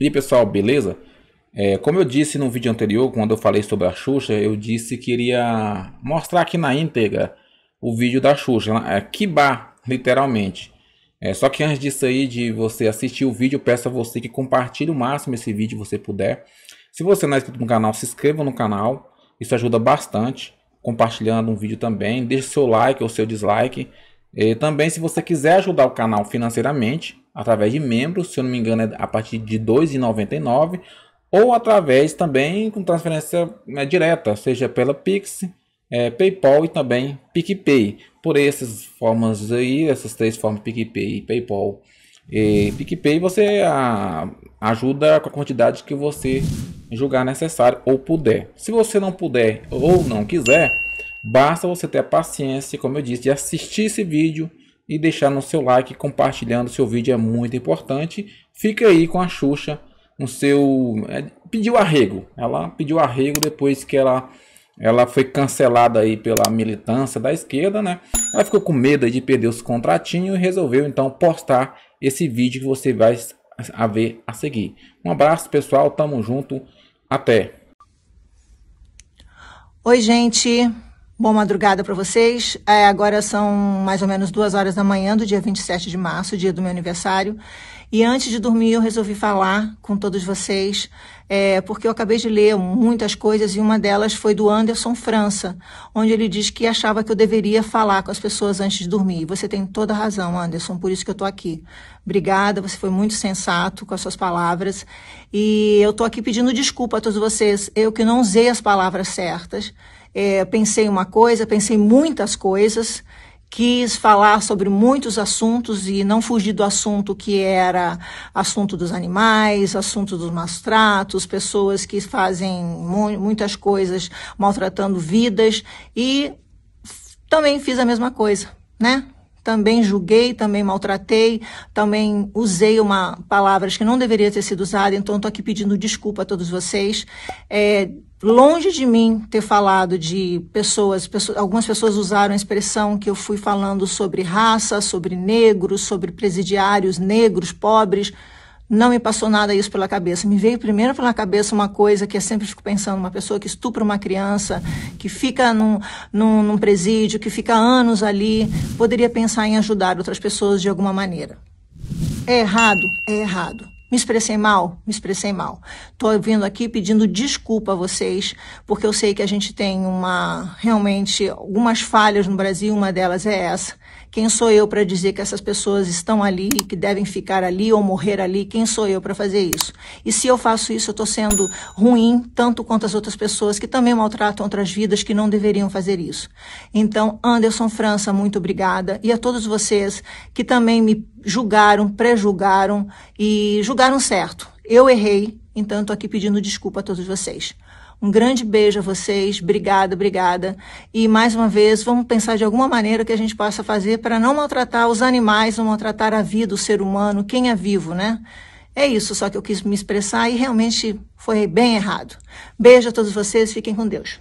E aí pessoal, beleza? É, como eu disse no vídeo anterior, quando eu falei sobre a Xuxa, eu disse que iria mostrar aqui na íntegra o vídeo da Xuxa, é, Kibar, literalmente. É, só que antes disso aí, de você assistir o vídeo, peço a você que compartilhe o máximo esse vídeo você puder. Se você não é inscrito no canal, se inscreva no canal, isso ajuda bastante. Compartilhando um vídeo também, deixe seu like ou seu dislike. E também se você quiser ajudar o canal financeiramente, através de membros, se eu não me engano, é a partir de R$ 2,99, ou através também com transferência né, direta, seja pela Pix, é, PayPal e também PicPay. Por essas formas aí, essas três formas, PicPay, PayPal e PicPay, você a, ajuda com a quantidade que você julgar necessário ou puder. Se você não puder ou não quiser, basta você ter a paciência, como eu disse, de assistir esse vídeo e deixar no seu like, compartilhando seu vídeo é muito importante. Fica aí com a Xuxa no seu é, pediu arrego. Ela pediu arrego depois que ela ela foi cancelada aí pela militância da esquerda, né? Ela ficou com medo de perder os contratinhos e resolveu então postar esse vídeo que você vai a ver a seguir. Um abraço, pessoal, tamo junto. Até. Oi, gente. Boa madrugada para vocês. É, agora são mais ou menos duas horas da manhã do dia 27 de março, dia do meu aniversário. E antes de dormir, eu resolvi falar com todos vocês, é, porque eu acabei de ler muitas coisas e uma delas foi do Anderson França, onde ele diz que achava que eu deveria falar com as pessoas antes de dormir. você tem toda a razão, Anderson, por isso que eu estou aqui. Obrigada, você foi muito sensato com as suas palavras. E eu estou aqui pedindo desculpa a todos vocês, eu que não usei as palavras certas é, pensei uma coisa, pensei muitas coisas, quis falar sobre muitos assuntos e não fugir do assunto que era assunto dos animais, assunto dos maus tratos, pessoas que fazem mu muitas coisas maltratando vidas e também fiz a mesma coisa, né? também julguei, também maltratei, também usei uma palavras que não deveria ter sido usada, então estou aqui pedindo desculpa a todos vocês. É, longe de mim ter falado de pessoas, pessoas, algumas pessoas usaram a expressão que eu fui falando sobre raça, sobre negros, sobre presidiários negros, pobres, não me passou nada isso pela cabeça. Me veio primeiro pela cabeça uma coisa que eu é sempre fico pensando, uma pessoa que estupra uma criança, que fica num, num, num presídio, que fica anos ali, poderia pensar em ajudar outras pessoas de alguma maneira. É errado? É errado. Me expressei mal? Me expressei mal. Estou vindo aqui pedindo desculpa a vocês, porque eu sei que a gente tem uma realmente algumas falhas no Brasil, uma delas é essa, quem sou eu para dizer que essas pessoas estão ali, que devem ficar ali ou morrer ali? Quem sou eu para fazer isso? E se eu faço isso, eu estou sendo ruim tanto quanto as outras pessoas que também maltratam outras vidas que não deveriam fazer isso. Então, Anderson França, muito obrigada. E a todos vocês que também me julgaram, pré-julgaram e julgaram certo. Eu errei, então estou aqui pedindo desculpa a todos vocês. Um grande beijo a vocês, obrigada, obrigada. E mais uma vez, vamos pensar de alguma maneira que a gente possa fazer para não maltratar os animais, não maltratar a vida, o ser humano, quem é vivo, né? É isso só que eu quis me expressar e realmente foi bem errado. Beijo a todos vocês, fiquem com Deus.